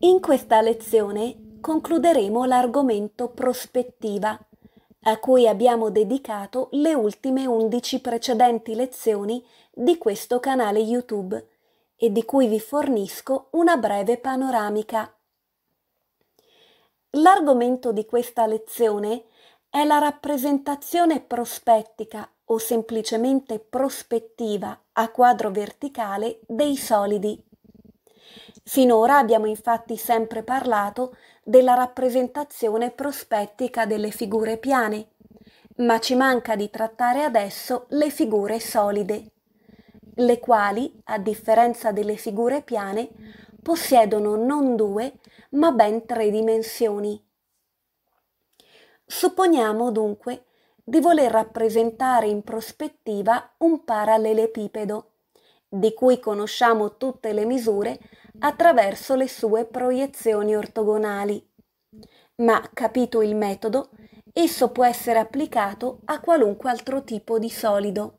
In questa lezione concluderemo l'argomento prospettiva, a cui abbiamo dedicato le ultime 11 precedenti lezioni di questo canale YouTube e di cui vi fornisco una breve panoramica. L'argomento di questa lezione è la rappresentazione prospettica o semplicemente prospettiva a quadro verticale dei solidi. Finora abbiamo infatti sempre parlato della rappresentazione prospettica delle figure piane, ma ci manca di trattare adesso le figure solide, le quali, a differenza delle figure piane, possiedono non due, ma ben tre dimensioni. Supponiamo dunque di voler rappresentare in prospettiva un parallelepipedo, di cui conosciamo tutte le misure attraverso le sue proiezioni ortogonali. Ma capito il metodo, esso può essere applicato a qualunque altro tipo di solido.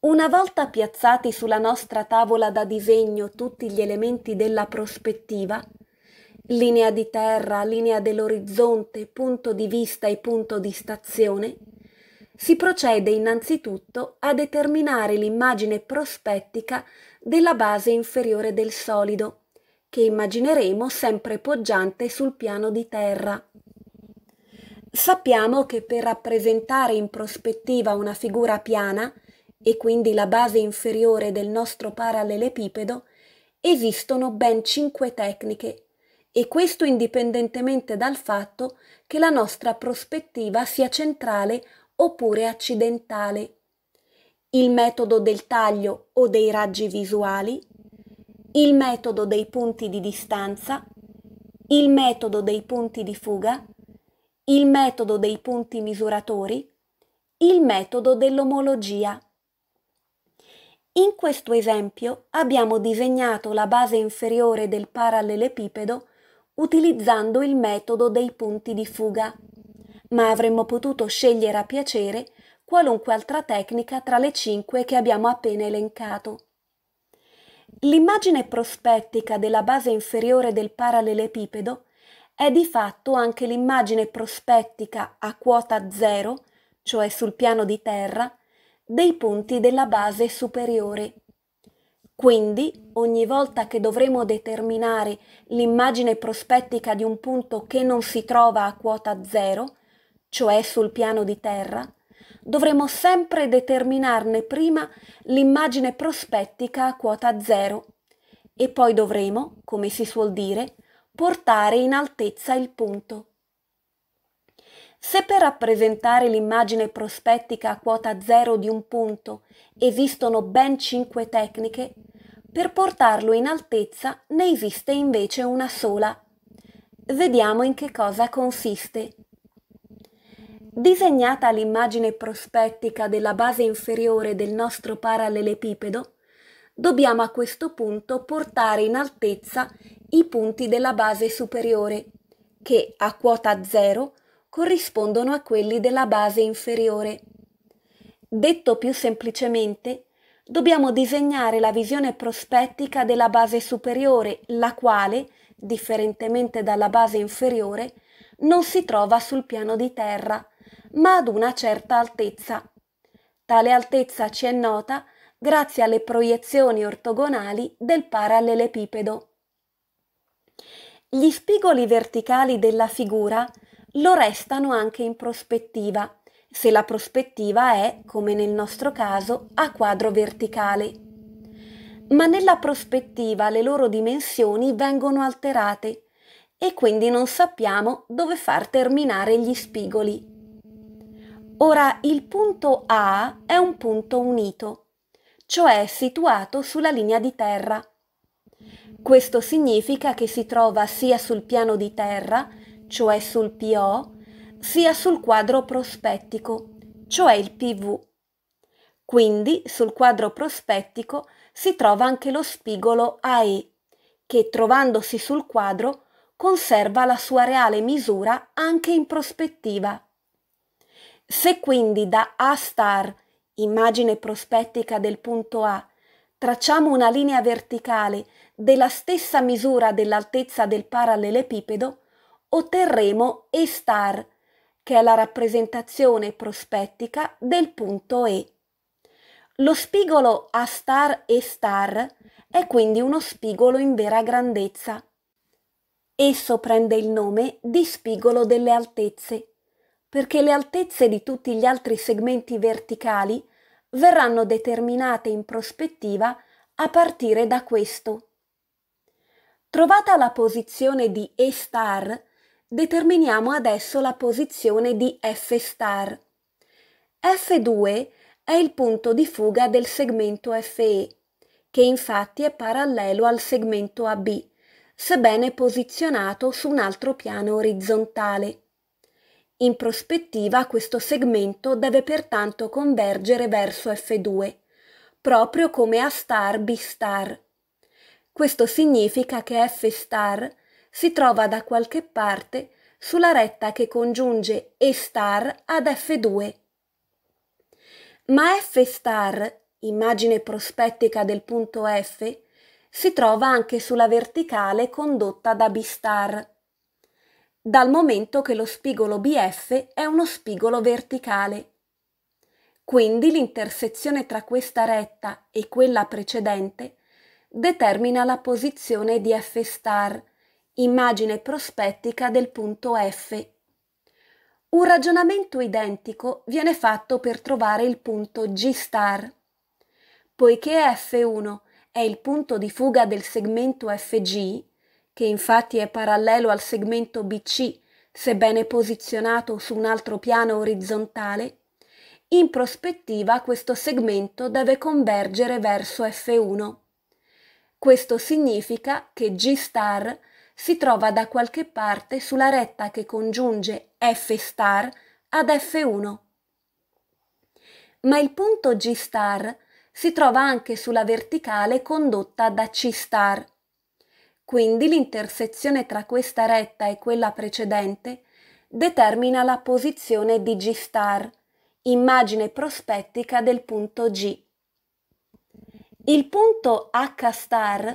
Una volta piazzati sulla nostra tavola da disegno tutti gli elementi della prospettiva, linea di terra, linea dell'orizzonte, punto di vista e punto di stazione, si procede innanzitutto a determinare l'immagine prospettica della base inferiore del solido, che immagineremo sempre poggiante sul piano di terra. Sappiamo che per rappresentare in prospettiva una figura piana, e quindi la base inferiore del nostro parallelepipedo, esistono ben cinque tecniche, e questo indipendentemente dal fatto che la nostra prospettiva sia centrale oppure accidentale il metodo del taglio o dei raggi visuali, il metodo dei punti di distanza, il metodo dei punti di fuga, il metodo dei punti misuratori, il metodo dell'omologia. In questo esempio abbiamo disegnato la base inferiore del parallelepipedo utilizzando il metodo dei punti di fuga, ma avremmo potuto scegliere a piacere qualunque altra tecnica tra le cinque che abbiamo appena elencato. L'immagine prospettica della base inferiore del parallelepipedo è di fatto anche l'immagine prospettica a quota zero, cioè sul piano di terra, dei punti della base superiore. Quindi, ogni volta che dovremo determinare l'immagine prospettica di un punto che non si trova a quota zero, cioè sul piano di terra, dovremo sempre determinarne prima l'immagine prospettica a quota zero e poi dovremo, come si suol dire, portare in altezza il punto. Se per rappresentare l'immagine prospettica a quota zero di un punto esistono ben cinque tecniche, per portarlo in altezza ne esiste invece una sola. Vediamo in che cosa consiste. Disegnata l'immagine prospettica della base inferiore del nostro parallelepipedo, dobbiamo a questo punto portare in altezza i punti della base superiore, che a quota 0 corrispondono a quelli della base inferiore. Detto più semplicemente, dobbiamo disegnare la visione prospettica della base superiore, la quale, differentemente dalla base inferiore, non si trova sul piano di terra, ma ad una certa altezza. Tale altezza ci è nota grazie alle proiezioni ortogonali del parallelepipedo. Gli spigoli verticali della figura lo restano anche in prospettiva, se la prospettiva è, come nel nostro caso, a quadro verticale. Ma nella prospettiva le loro dimensioni vengono alterate e quindi non sappiamo dove far terminare gli spigoli. Ora il punto A è un punto unito, cioè situato sulla linea di terra. Questo significa che si trova sia sul piano di terra, cioè sul PO, sia sul quadro prospettico, cioè il PV. Quindi sul quadro prospettico si trova anche lo spigolo AE, che trovandosi sul quadro conserva la sua reale misura anche in prospettiva. Se quindi da A star, immagine prospettica del punto A, tracciamo una linea verticale della stessa misura dell'altezza del parallelepipedo, otterremo E star, che è la rappresentazione prospettica del punto E. Lo spigolo A star E star è quindi uno spigolo in vera grandezza. Esso prende il nome di spigolo delle altezze perché le altezze di tutti gli altri segmenti verticali verranno determinate in prospettiva a partire da questo. Trovata la posizione di E star, determiniamo adesso la posizione di F star. F2 è il punto di fuga del segmento FE, che infatti è parallelo al segmento AB, sebbene posizionato su un altro piano orizzontale. In prospettiva questo segmento deve pertanto convergere verso F2, proprio come A star B star. Questo significa che F star si trova da qualche parte sulla retta che congiunge E star ad F2. Ma F star, immagine prospettica del punto F, si trova anche sulla verticale condotta da B star dal momento che lo spigolo BF è uno spigolo verticale. Quindi l'intersezione tra questa retta e quella precedente determina la posizione di F star, immagine prospettica del punto F. Un ragionamento identico viene fatto per trovare il punto G star. Poiché F1 è il punto di fuga del segmento FG, che infatti è parallelo al segmento BC, sebbene posizionato su un altro piano orizzontale, in prospettiva questo segmento deve convergere verso F1. Questo significa che G star si trova da qualche parte sulla retta che congiunge F star ad F1. Ma il punto G star si trova anche sulla verticale condotta da C star, quindi l'intersezione tra questa retta e quella precedente determina la posizione di G star, immagine prospettica del punto G. Il punto H star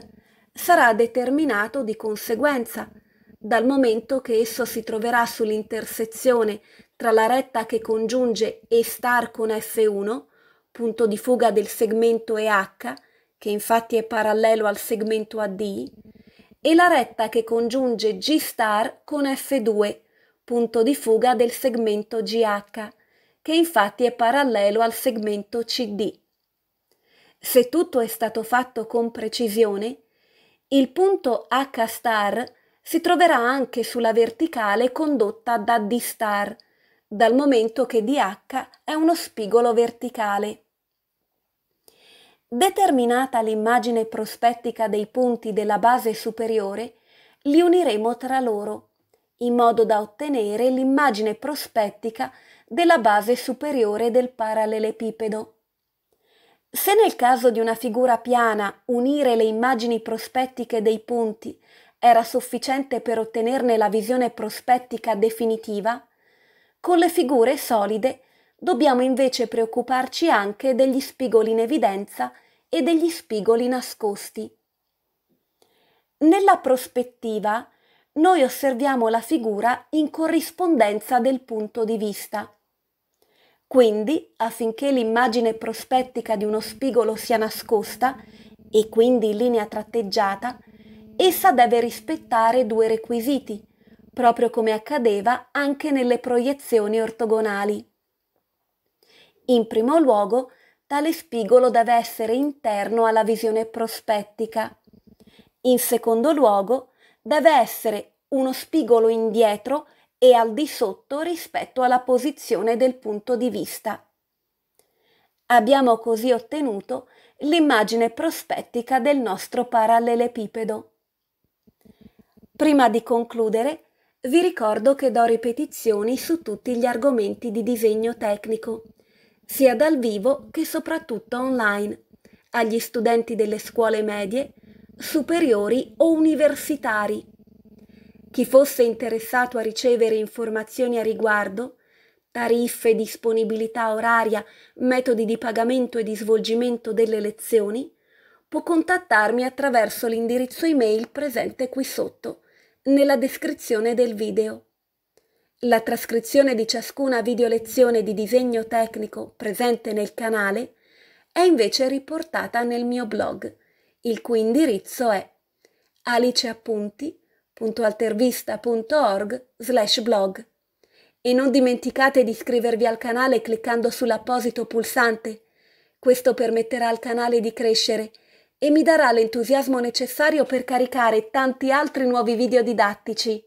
sarà determinato di conseguenza, dal momento che esso si troverà sull'intersezione tra la retta che congiunge E star con F1, punto di fuga del segmento EH, che infatti è parallelo al segmento AD, e la retta che congiunge G' star con F2, punto di fuga del segmento GH, che infatti è parallelo al segmento CD. Se tutto è stato fatto con precisione, il punto H star si troverà anche sulla verticale condotta da D star, dal momento che DH è uno spigolo verticale. Determinata l'immagine prospettica dei punti della base superiore, li uniremo tra loro in modo da ottenere l'immagine prospettica della base superiore del parallelepipedo. Se nel caso di una figura piana unire le immagini prospettiche dei punti era sufficiente per ottenerne la visione prospettica definitiva, con le figure solide dobbiamo invece preoccuparci anche degli spigoli in evidenza e degli spigoli nascosti. Nella prospettiva, noi osserviamo la figura in corrispondenza del punto di vista. Quindi, affinché l'immagine prospettica di uno spigolo sia nascosta e quindi in linea tratteggiata, essa deve rispettare due requisiti, proprio come accadeva anche nelle proiezioni ortogonali. In primo luogo, tale spigolo deve essere interno alla visione prospettica. In secondo luogo, deve essere uno spigolo indietro e al di sotto rispetto alla posizione del punto di vista. Abbiamo così ottenuto l'immagine prospettica del nostro parallelepipedo. Prima di concludere, vi ricordo che do ripetizioni su tutti gli argomenti di disegno tecnico sia dal vivo che soprattutto online, agli studenti delle scuole medie, superiori o universitari. Chi fosse interessato a ricevere informazioni a riguardo, tariffe, disponibilità oraria, metodi di pagamento e di svolgimento delle lezioni, può contattarmi attraverso l'indirizzo email presente qui sotto, nella descrizione del video. La trascrizione di ciascuna video lezione di disegno tecnico presente nel canale è invece riportata nel mio blog, il cui indirizzo è aliceappunti.altervista.org slash blog. E non dimenticate di iscrivervi al canale cliccando sull'apposito pulsante. Questo permetterà al canale di crescere e mi darà l'entusiasmo necessario per caricare tanti altri nuovi video didattici.